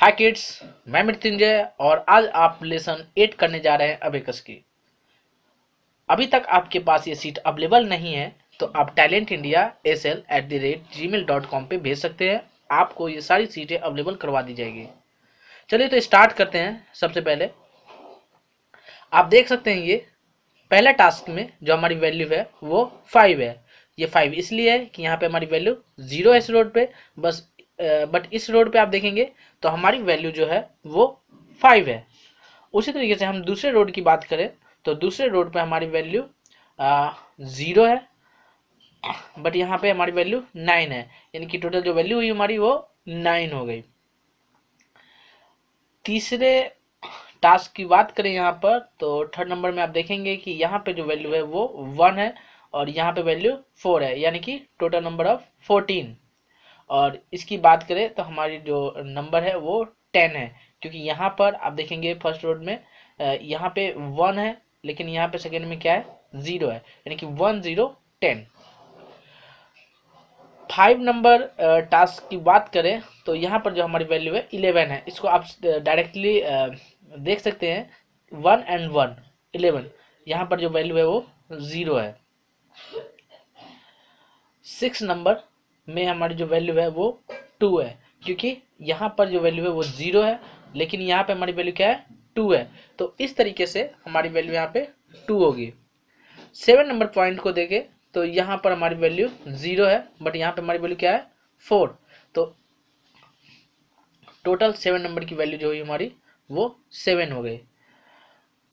हाय kids मैं मृत्युंजय और आज आप लेसन एट करने जा रहे हैं अबेकस की अभी तक आपके पास ये सीट अवेलेबल नहीं है तो आप talent India S L at the rate gmail dot com पर भेज सकते हैं आपको ये सारी सीटें अवेलेबल करवा दी जाएगी चलिए तो स्टार्ट करते हैं सबसे पहले आप देख सकते हैं ये पहला टास्क में जो हमारी वैल्यू है वो फाइव है ये फाइव इसलिए है कि यहाँ पे हमारी वैल्यू जीरो है इस रोड पे बस बट इस रोड पे आप देखेंगे तो हमारी वैल्यू जो है वो फाइव है उसी तरीके से हम दूसरे रोड की बात करें तो दूसरे रोड पे हमारी वैल्यू ज़ीरो है बट यहाँ पे हमारी वैल्यू नाइन है यानी कि टोटल जो वैल्यू हुई हमारी वो नाइन हो गई तीसरे टास्क की बात करें यहाँ पर तो थर्ड नंबर में आप देखेंगे कि यहाँ पे जो वैल्यू है वो वन है और यहाँ पे वैल्यू फोर है यानी कि टोटल नंबर ऑफ फोर्टीन और इसकी बात करें तो हमारी जो नंबर है वो टेन है क्योंकि यहाँ पर आप देखेंगे फर्स्ट रोड में यहाँ पे वन है लेकिन यहाँ पे सेकेंड में क्या है ज़ीरो है यानी कि one zero ten five number task की बात करें तो यहाँ पर जो हमारी वैल्यू है इलेवन है इसको आप डायरेक्टली देख सकते हैं वन एंड वन इलेवन यहाँ पर जो वैल्यू है वो ज़ीरो है सिक्स नंबर में हमारी जो वैल्यू है वो टू है क्योंकि यहाँ पर जो वैल्यू है वो जीरो है लेकिन यहाँ पे हमारी वैल्यू क्या है टू है तो इस तरीके से हमारी वैल्यू यहाँ पे टू होगी सेवन नंबर पॉइंट को देखें तो यहाँ पर हमारी वैल्यू जीरो है बट यहाँ पे हमारी वैल्यू क्या है फोर तो टोटल सेवन नंबर की वैल्यू जो हुई हमारी वो सेवन हो गई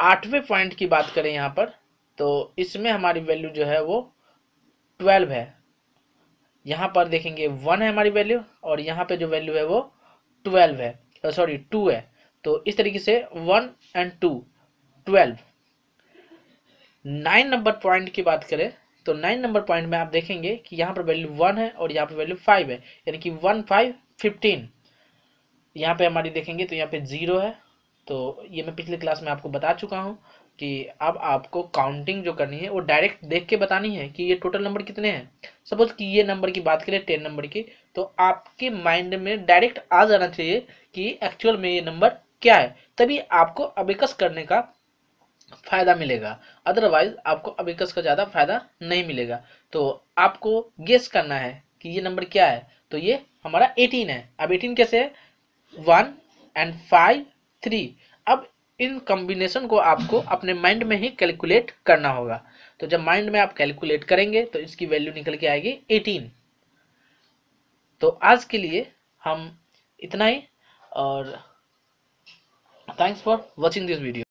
आठवें पॉइंट की बात करें यहाँ पर तो इसमें हमारी वैल्यू जो है वो ट्वेल्व है यहाँ पर देखेंगे वन है हमारी वैल्यू और यहाँ पे जो वैल्यू है वो ट्वेल्व है सॉरी टू है तो इस तरीके से one and two twelve nine number point की बात करें तो नाइन नंबर पॉइंट में आप देखेंगे कि यहाँ पर वैल्यू वन है और यहाँ पर वैल्यू फाइव है यानी कि वन फाइव फिफ्टीन यहाँ पे हमारी देखेंगे तो यहाँ पे जीरो है तो ये मैं पिछले क्लास में आपको बता चुका हूँ कि अब आपको काउंटिंग जो करनी है वो डायरेक्ट देख के बतानी है कि ये टोटल नंबर कितने हैं सपोज कि ये नंबर की बात करें टेन नंबर की तो आपके माइंड में डायरेक्ट आ जाना चाहिए कि एक्चुअल में ये नंबर क्या है तभी आपको अबेकस करने का फ़ायदा मिलेगा अदरवाइज आपको अबेकस का ज़्यादा फायदा नहीं मिलेगा तो आपको गेस करना है कि ये नंबर क्या है तो ये हमारा एटीन है अब एटीन कैसे है वन एंड फाइव थ्री अब इन कॉम्बिनेशन को आपको अपने माइंड में ही कैलकुलेट करना होगा तो जब माइंड में आप कैलकुलेट करेंगे तो इसकी वैल्यू निकल के आएगी एटीन तो आज के लिए हम इतना ही और thanks for watching this video